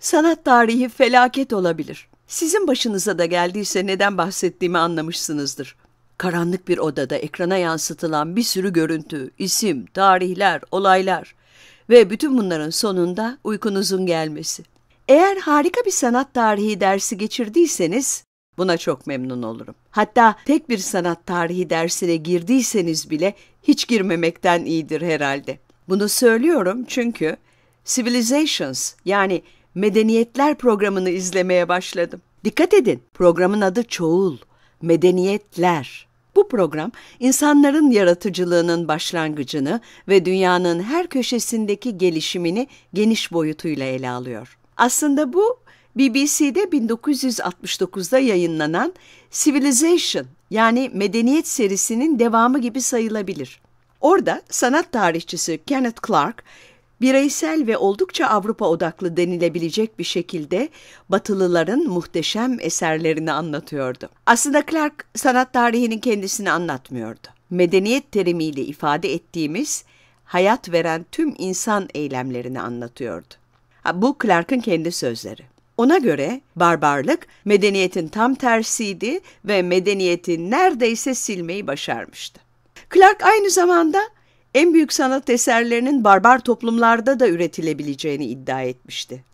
Sanat tarihi felaket olabilir. Sizin başınıza da geldiyse neden bahsettiğimi anlamışsınızdır. Karanlık bir odada ekrana yansıtılan bir sürü görüntü, isim, tarihler, olaylar ve bütün bunların sonunda uykunuzun gelmesi. Eğer harika bir sanat tarihi dersi geçirdiyseniz buna çok memnun olurum. Hatta tek bir sanat tarihi dersine girdiyseniz bile hiç girmemekten iyidir herhalde. Bunu söylüyorum çünkü Civilizations yani Medeniyetler programını izlemeye başladım. Dikkat edin, programın adı çoğul, Medeniyetler. Bu program insanların yaratıcılığının başlangıcını ve dünyanın her köşesindeki gelişimini geniş boyutuyla ele alıyor. Aslında bu BBC'de 1969'da yayınlanan Civilization yani Medeniyet serisinin devamı gibi sayılabilir. Orada sanat tarihçisi Kenneth Clark, bireysel ve oldukça Avrupa odaklı denilebilecek bir şekilde Batılıların muhteşem eserlerini anlatıyordu. Aslında Clark sanat tarihinin kendisini anlatmıyordu. Medeniyet terimiyle ifade ettiğimiz hayat veren tüm insan eylemlerini anlatıyordu. Bu Clark'ın kendi sözleri. Ona göre barbarlık medeniyetin tam tersiydi ve medeniyeti neredeyse silmeyi başarmıştı. Clark aynı zamanda en büyük sanat eserlerinin barbar toplumlarda da üretilebileceğini iddia etmişti.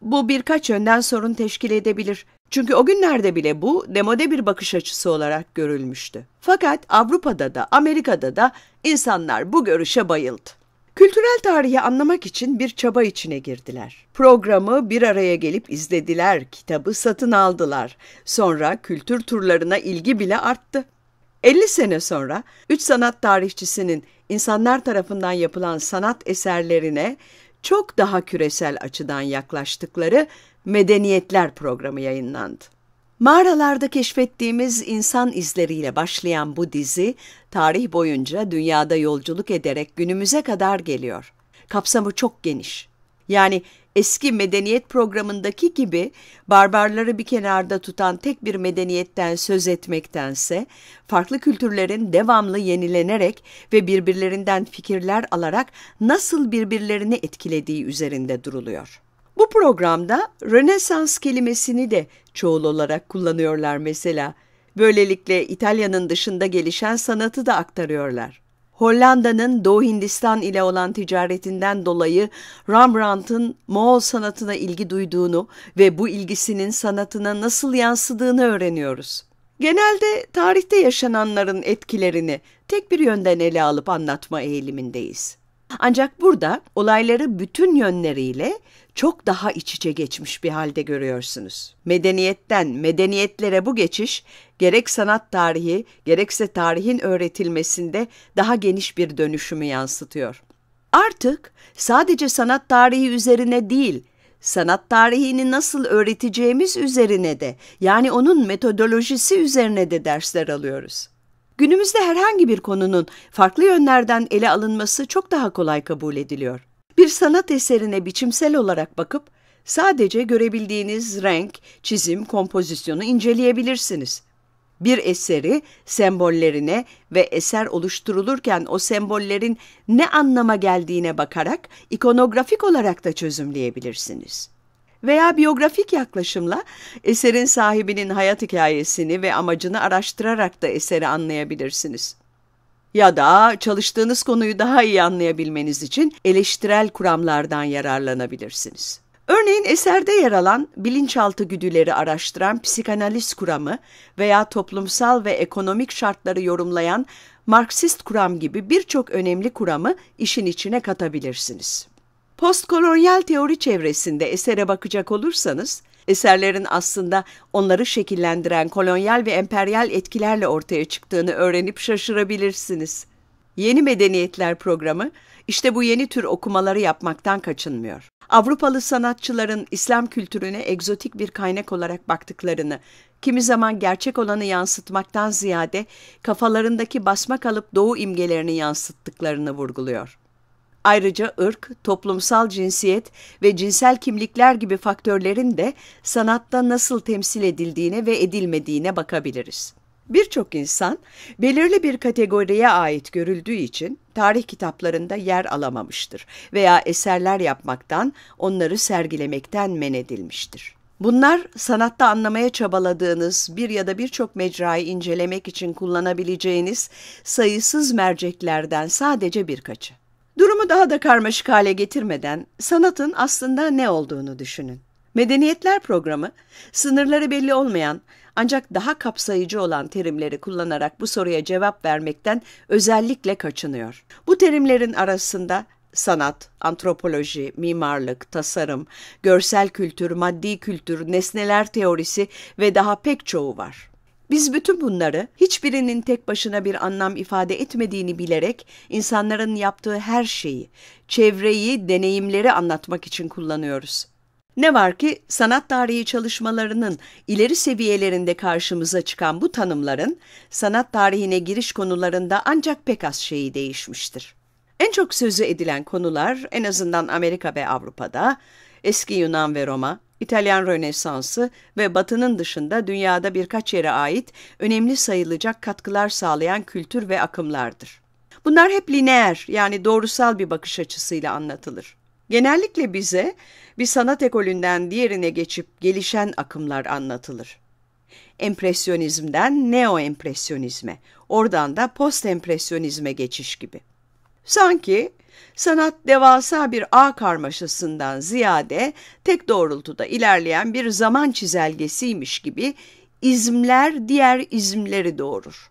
Bu birkaç yönden sorun teşkil edebilir. Çünkü o günlerde bile bu demode bir bakış açısı olarak görülmüştü. Fakat Avrupa'da da Amerika'da da insanlar bu görüşe bayıldı. Kültürel tarihi anlamak için bir çaba içine girdiler. Programı bir araya gelip izlediler, kitabı satın aldılar. Sonra kültür turlarına ilgi bile arttı. 50 sene sonra üç sanat tarihçisinin insanlar tarafından yapılan sanat eserlerine çok daha küresel açıdan yaklaştıkları Medeniyetler programı yayınlandı. Mağaralarda keşfettiğimiz insan izleriyle başlayan bu dizi, tarih boyunca dünyada yolculuk ederek günümüze kadar geliyor. Kapsamı çok geniş. Yani eski medeniyet programındaki gibi barbarları bir kenarda tutan tek bir medeniyetten söz etmektense, farklı kültürlerin devamlı yenilenerek ve birbirlerinden fikirler alarak nasıl birbirlerini etkilediği üzerinde duruluyor. Bu programda Rönesans kelimesini de çoğul olarak kullanıyorlar mesela. Böylelikle İtalya'nın dışında gelişen sanatı da aktarıyorlar. Hollanda'nın Doğu Hindistan ile olan ticaretinden dolayı Rembrandt'ın Moğol sanatına ilgi duyduğunu ve bu ilgisinin sanatına nasıl yansıdığını öğreniyoruz. Genelde tarihte yaşananların etkilerini tek bir yönden ele alıp anlatma eğilimindeyiz. Ancak burada olayları bütün yönleriyle çok daha iç içe geçmiş bir halde görüyorsunuz. Medeniyetten medeniyetlere bu geçiş gerek sanat tarihi gerekse tarihin öğretilmesinde daha geniş bir dönüşümü yansıtıyor. Artık sadece sanat tarihi üzerine değil, sanat tarihini nasıl öğreteceğimiz üzerine de yani onun metodolojisi üzerine de dersler alıyoruz. Günümüzde herhangi bir konunun farklı yönlerden ele alınması çok daha kolay kabul ediliyor. Bir sanat eserine biçimsel olarak bakıp sadece görebildiğiniz renk, çizim, kompozisyonu inceleyebilirsiniz. Bir eseri sembollerine ve eser oluşturulurken o sembollerin ne anlama geldiğine bakarak ikonografik olarak da çözümleyebilirsiniz.'' veya biyografik yaklaşımla eserin sahibinin hayat hikayesini ve amacını araştırarak da eseri anlayabilirsiniz. Ya da çalıştığınız konuyu daha iyi anlayabilmeniz için eleştirel kuramlardan yararlanabilirsiniz. Örneğin eserde yer alan bilinçaltı güdüleri araştıran psikanaliz kuramı veya toplumsal ve ekonomik şartları yorumlayan Marksist kuram gibi birçok önemli kuramı işin içine katabilirsiniz. Postkolonyal teori çevresinde esere bakacak olursanız, eserlerin aslında onları şekillendiren kolonyal ve emperyal etkilerle ortaya çıktığını öğrenip şaşırabilirsiniz. Yeni Medeniyetler programı işte bu yeni tür okumaları yapmaktan kaçınmıyor. Avrupalı sanatçıların İslam kültürüne egzotik bir kaynak olarak baktıklarını, kimi zaman gerçek olanı yansıtmaktan ziyade kafalarındaki basma kalıp doğu imgelerini yansıttıklarını vurguluyor. Ayrıca ırk, toplumsal cinsiyet ve cinsel kimlikler gibi faktörlerin de sanatta nasıl temsil edildiğine ve edilmediğine bakabiliriz. Birçok insan belirli bir kategoriye ait görüldüğü için tarih kitaplarında yer alamamıştır veya eserler yapmaktan, onları sergilemekten men edilmiştir. Bunlar sanatta anlamaya çabaladığınız bir ya da birçok mecrayı incelemek için kullanabileceğiniz sayısız merceklerden sadece birkaçı. Durumu daha da karmaşık hale getirmeden sanatın aslında ne olduğunu düşünün. Medeniyetler programı sınırları belli olmayan ancak daha kapsayıcı olan terimleri kullanarak bu soruya cevap vermekten özellikle kaçınıyor. Bu terimlerin arasında sanat, antropoloji, mimarlık, tasarım, görsel kültür, maddi kültür, nesneler teorisi ve daha pek çoğu var. Biz bütün bunları hiçbirinin tek başına bir anlam ifade etmediğini bilerek insanların yaptığı her şeyi, çevreyi, deneyimleri anlatmak için kullanıyoruz. Ne var ki sanat tarihi çalışmalarının ileri seviyelerinde karşımıza çıkan bu tanımların sanat tarihine giriş konularında ancak pek az şeyi değişmiştir. En çok sözü edilen konular en azından Amerika ve Avrupa'da eski Yunan ve Roma, İtalyan Rönesansı ve Batı'nın dışında dünyada birkaç yere ait önemli sayılacak katkılar sağlayan kültür ve akımlardır. Bunlar hep lineer yani doğrusal bir bakış açısıyla anlatılır. Genellikle bize bir sanat ekolünden diğerine geçip gelişen akımlar anlatılır. Empresyonizmden neo-empresyonizme, oradan da post-empresyonizme geçiş gibi. Sanki sanat devasa bir ağ karmaşasından ziyade tek doğrultuda ilerleyen bir zaman çizelgesiymiş gibi izmler diğer izmleri doğurur.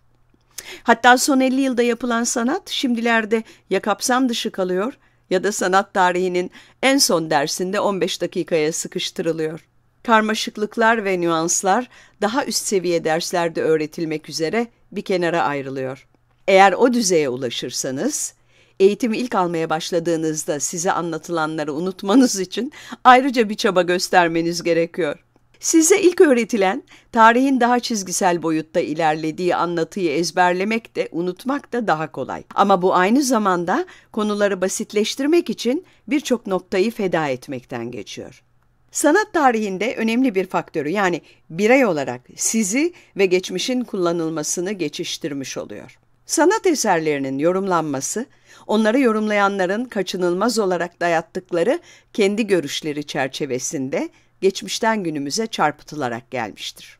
Hatta son 50 yılda yapılan sanat şimdilerde ya kapsam dışı kalıyor ya da sanat tarihinin en son dersinde 15 dakikaya sıkıştırılıyor. Karmaşıklıklar ve nüanslar daha üst seviye derslerde öğretilmek üzere bir kenara ayrılıyor. Eğer o düzeye ulaşırsanız eğitimi ilk almaya başladığınızda size anlatılanları unutmanız için ayrıca bir çaba göstermeniz gerekiyor. Size ilk öğretilen tarihin daha çizgisel boyutta ilerlediği anlatıyı ezberlemek de unutmak da daha kolay. Ama bu aynı zamanda konuları basitleştirmek için birçok noktayı feda etmekten geçiyor. Sanat tarihinde önemli bir faktörü yani birey olarak sizi ve geçmişin kullanılmasını geçiştirmiş oluyor. Sanat eserlerinin yorumlanması, onları yorumlayanların kaçınılmaz olarak dayattıkları kendi görüşleri çerçevesinde geçmişten günümüze çarpıtılarak gelmiştir.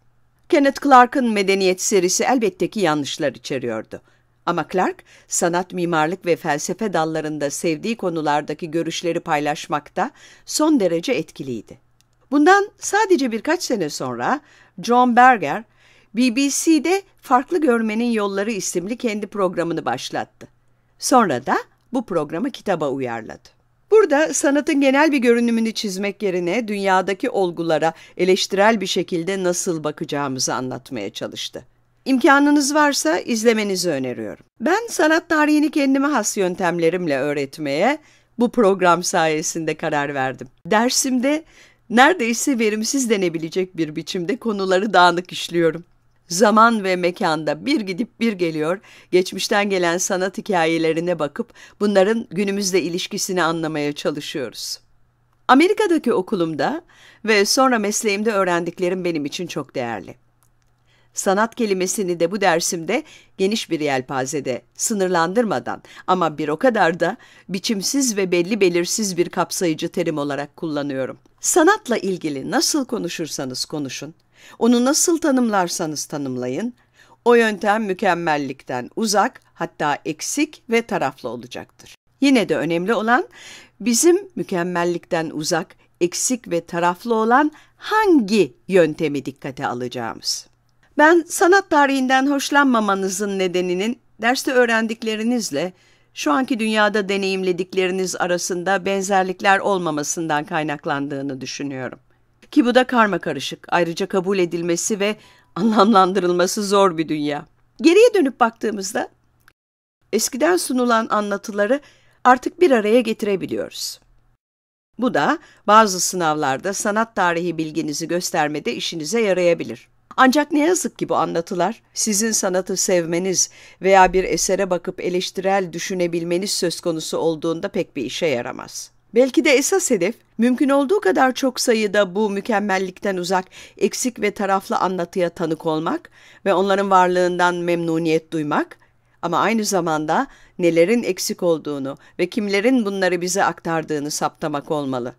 Kenneth Clark'ın Medeniyet serisi elbette ki yanlışlar içeriyordu. Ama Clark, sanat, mimarlık ve felsefe dallarında sevdiği konulardaki görüşleri paylaşmakta son derece etkiliydi. Bundan sadece birkaç sene sonra John Berger, BBC'de Farklı Görmenin Yolları isimli kendi programını başlattı. Sonra da bu programı kitaba uyarladı. Burada sanatın genel bir görünümünü çizmek yerine dünyadaki olgulara eleştirel bir şekilde nasıl bakacağımızı anlatmaya çalıştı. İmkanınız varsa izlemenizi öneriyorum. Ben sanat tarihini kendime has yöntemlerimle öğretmeye bu program sayesinde karar verdim. Dersimde neredeyse verimsiz denebilecek bir biçimde konuları dağınık işliyorum. Zaman ve mekanda bir gidip bir geliyor, geçmişten gelen sanat hikayelerine bakıp bunların günümüzle ilişkisini anlamaya çalışıyoruz. Amerika'daki okulumda ve sonra mesleğimde öğrendiklerim benim için çok değerli. Sanat kelimesini de bu dersimde geniş bir yelpazede, sınırlandırmadan ama bir o kadar da biçimsiz ve belli belirsiz bir kapsayıcı terim olarak kullanıyorum. Sanatla ilgili nasıl konuşursanız konuşun, onu nasıl tanımlarsanız tanımlayın, o yöntem mükemmellikten uzak hatta eksik ve taraflı olacaktır. Yine de önemli olan bizim mükemmellikten uzak, eksik ve taraflı olan hangi yöntemi dikkate alacağımız. Ben sanat tarihinden hoşlanmamanızın nedeninin derste öğrendiklerinizle şu anki dünyada deneyimledikleriniz arasında benzerlikler olmamasından kaynaklandığını düşünüyorum. Ki bu da karma karışık. Ayrıca kabul edilmesi ve anlamlandırılması zor bir dünya. Geriye dönüp baktığımızda eskiden sunulan anlatıları artık bir araya getirebiliyoruz. Bu da bazı sınavlarda sanat tarihi bilginizi göstermede işinize yarayabilir. Ancak ne yazık ki bu anlatılar sizin sanatı sevmeniz veya bir esere bakıp eleştirel düşünebilmeniz söz konusu olduğunda pek bir işe yaramaz. Belki de esas hedef mümkün olduğu kadar çok sayıda bu mükemmellikten uzak, eksik ve taraflı anlatıya tanık olmak ve onların varlığından memnuniyet duymak ama aynı zamanda nelerin eksik olduğunu ve kimlerin bunları bize aktardığını saptamak olmalı.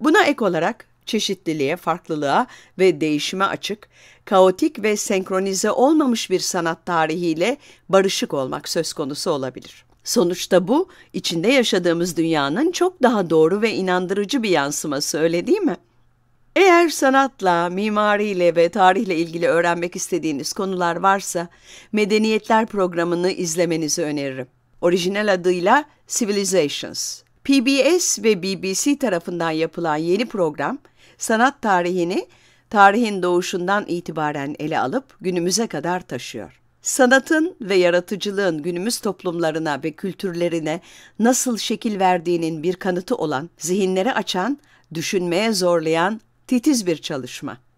Buna ek olarak çeşitliliğe, farklılığa ve değişime açık, kaotik ve senkronize olmamış bir sanat tarihiyle barışık olmak söz konusu olabilir.'' Sonuçta bu, içinde yaşadığımız dünyanın çok daha doğru ve inandırıcı bir yansıması öyle değil mi? Eğer sanatla, mimariyle ve tarihle ilgili öğrenmek istediğiniz konular varsa Medeniyetler programını izlemenizi öneririm. Orijinal adıyla Civilizations. PBS ve BBC tarafından yapılan yeni program, sanat tarihini tarihin doğuşundan itibaren ele alıp günümüze kadar taşıyor. Sanatın ve yaratıcılığın günümüz toplumlarına ve kültürlerine nasıl şekil verdiğinin bir kanıtı olan, zihinleri açan, düşünmeye zorlayan titiz bir çalışma.